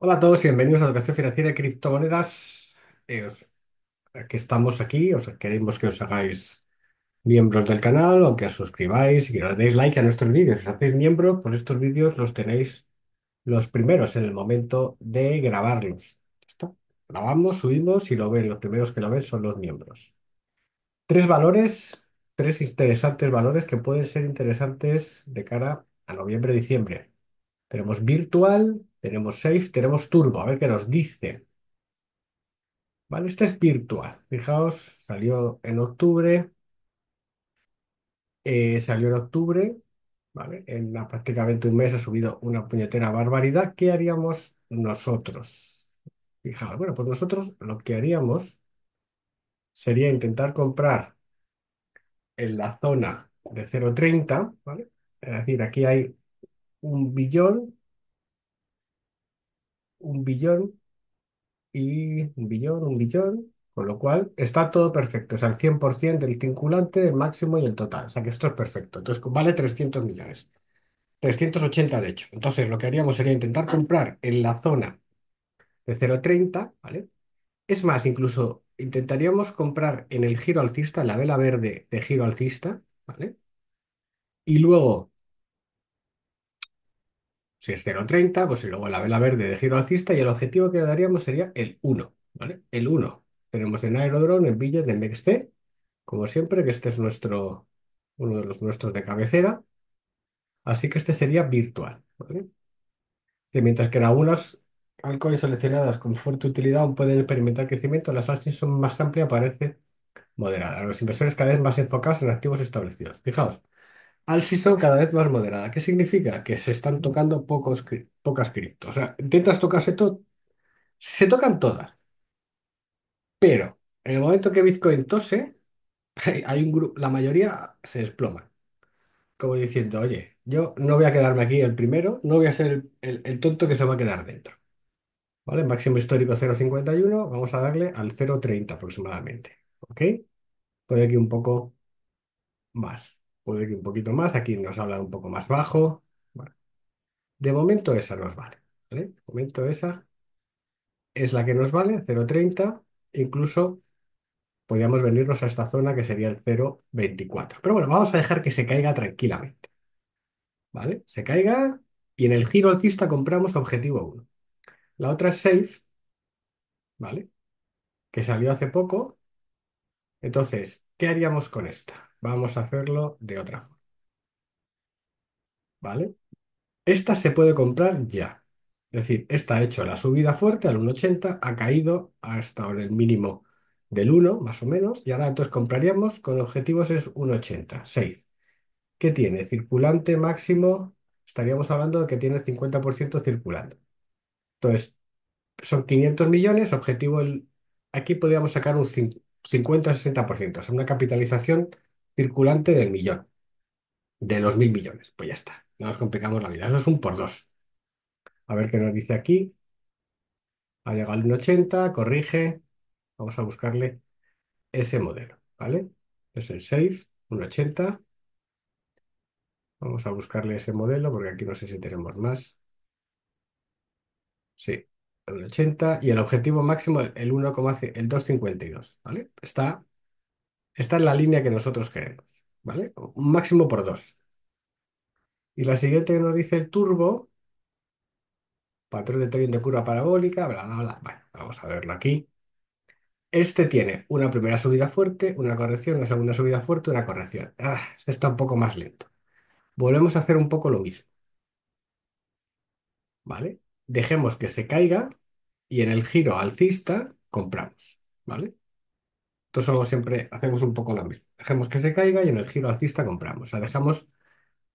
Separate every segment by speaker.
Speaker 1: Hola a todos y bienvenidos a Educación Financiera de Criptomonedas. Eh, aquí estamos aquí, os queremos que os hagáis miembros del canal aunque que os suscribáis y que nos deis like a nuestros vídeos. Si os hacéis miembro, pues estos vídeos los tenéis los primeros en el momento de grabarlos. Grabamos, subimos y lo ven. Los primeros que lo ven son los miembros. Tres valores, tres interesantes valores que pueden ser interesantes de cara a noviembre-diciembre. Tenemos virtual. Tenemos Safe, tenemos Turbo, a ver qué nos dice. Vale, este es virtual. Fijaos, salió en octubre. Eh, salió en octubre, ¿vale? En prácticamente un mes ha subido una puñetera barbaridad. ¿Qué haríamos nosotros? Fijaos, bueno, pues nosotros lo que haríamos sería intentar comprar en la zona de 0,30, ¿vale? Es decir, aquí hay un billón un billón y un billón, un billón, con lo cual está todo perfecto. es al 100% del vinculante el máximo y el total. O sea, que esto es perfecto. Entonces, vale 300 millones. 380 de hecho. Entonces, lo que haríamos sería intentar comprar en la zona de 0,30, ¿vale? Es más, incluso intentaríamos comprar en el giro alcista, en la vela verde de giro alcista, ¿vale? Y luego si es 0,30, pues luego la vela verde de giro alcista y el objetivo que daríamos sería el 1, ¿vale? El 1. Tenemos en Aerodrome, en Billet, en mexc como siempre, que este es nuestro, uno de los nuestros de cabecera. Así que este sería virtual, ¿vale? mientras que en algunas altcoins seleccionadas con fuerte utilidad aún pueden experimentar crecimiento, las altcoins son más amplias, parece moderada. Los inversores cada vez más enfocados en activos establecidos. Fijaos, al son cada vez más moderada. ¿Qué significa? Que se están tocando pocos, pocas criptos. O sea, intentas tocarse todo. Se tocan todas, pero en el momento que Bitcoin tose, hay, un grupo, la mayoría se desploma. Como diciendo, oye, yo no voy a quedarme aquí el primero, no voy a ser el, tonto que se va a quedar dentro. ¿Vale? Máximo histórico 0,51, vamos a darle al 0,30 aproximadamente. ¿Ok? Voy aquí un poco más puede ir un poquito más, aquí nos habla un poco más bajo. de momento esa nos vale, ¿vale? De momento esa es la que nos vale, 0,30, incluso podríamos venirnos a esta zona que sería el 0,24. Pero bueno, vamos a dejar que se caiga tranquilamente, ¿vale? Se caiga y en el giro alcista compramos objetivo 1. La otra es Safe, ¿vale? Que salió hace poco. Entonces, ¿qué haríamos con esta? Vamos a hacerlo de otra forma. ¿Vale? Esta se puede comprar ya. Es decir, esta ha hecho la subida fuerte al 1,80, ha caído hasta ahora el mínimo del 1, más o menos, y ahora entonces compraríamos con objetivos es 1,80, 6. ¿Qué tiene? Circulante máximo, estaríamos hablando de que tiene 50% circulando. Entonces, son 500 millones, objetivo, el, aquí podríamos sacar un 50-60%, o sea, una capitalización circulante del millón, de los mil millones. Pues ya está, no nos complicamos la vida. Eso es un por dos. A ver qué nos dice aquí. Ha llegado al 1,80, corrige. Vamos a buscarle ese modelo, ¿vale? Es el SAFE, 1,80, Vamos a buscarle ese modelo porque aquí no sé si tenemos más. Sí, 1,80, y el objetivo máximo el 1, el 2,52, ¿vale? Está esta es la línea que nosotros queremos, ¿vale? Un máximo por dos. Y la siguiente que nos dice el turbo, patrón de tren de curva parabólica, bla, bla, bla. vamos a verlo aquí. Este tiene una primera subida fuerte, una corrección, una segunda subida fuerte, una corrección. Ah, este está un poco más lento. Volvemos a hacer un poco lo mismo. ¿Vale? Dejemos que se caiga y en el giro alcista compramos. ¿Vale? Solo siempre, hacemos un poco la mismo. Dejemos que se caiga y en el giro alcista compramos. O sea, dejamos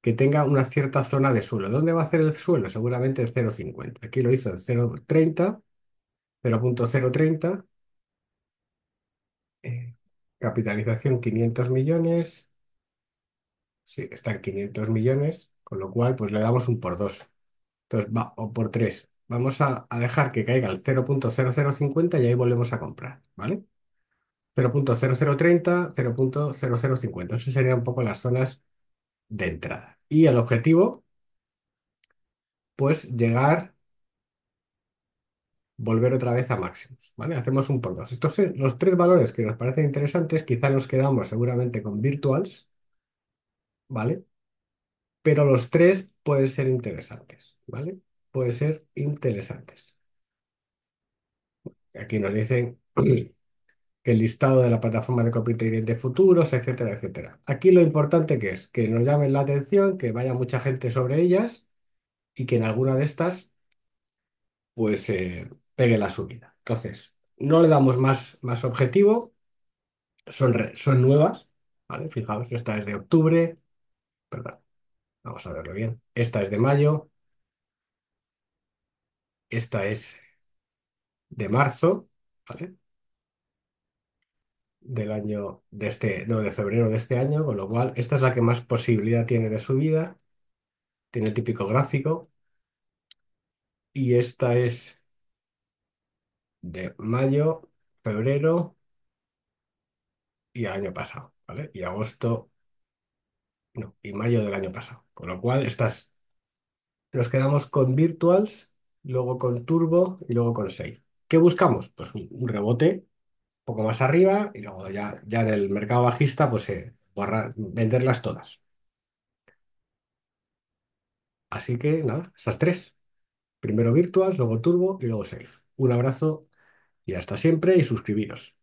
Speaker 1: que tenga una cierta zona de suelo. ¿Dónde va a hacer el suelo? Seguramente el 0,50. Aquí lo hizo el 0,30, 0.030. Eh, capitalización 500 millones. Sí, están en 500 millones, con lo cual pues le damos un por 2. Entonces o por 3. Vamos a, a dejar que caiga el 0.0050 y ahí volvemos a comprar, ¿vale? 0.0030, 0.0050. Eso serían un poco las zonas de entrada. Y el objetivo, pues llegar, volver otra vez a máximos, ¿vale? Hacemos un por dos. Estos son los tres valores que nos parecen interesantes, quizá nos quedamos seguramente con virtuals, ¿vale? Pero los tres pueden ser interesantes, ¿vale? Pueden ser interesantes. Aquí nos dicen el listado de la plataforma de copyright de futuros, etcétera, etcétera. Aquí lo importante que es que nos llamen la atención, que vaya mucha gente sobre ellas y que en alguna de estas pues eh, pegue la subida. Entonces, no le damos más, más objetivo, son, son nuevas, ¿vale? Fijaos, esta es de octubre, perdón, vamos a verlo bien, esta es de mayo, esta es de marzo, ¿vale? del año, de este, no, de febrero de este año, con lo cual esta es la que más posibilidad tiene de subida. Tiene el típico gráfico. Y esta es de mayo, febrero y año pasado, ¿vale? Y agosto, no, y mayo del año pasado. Con lo cual, estas nos quedamos con Virtuals, luego con Turbo y luego con 6. ¿Qué buscamos? Pues un rebote poco más arriba y luego ya, ya en el mercado bajista, pues eh, venderlas todas. Así que nada, esas tres. Primero Virtuals, luego Turbo y luego Safe. Un abrazo y hasta siempre y suscribiros.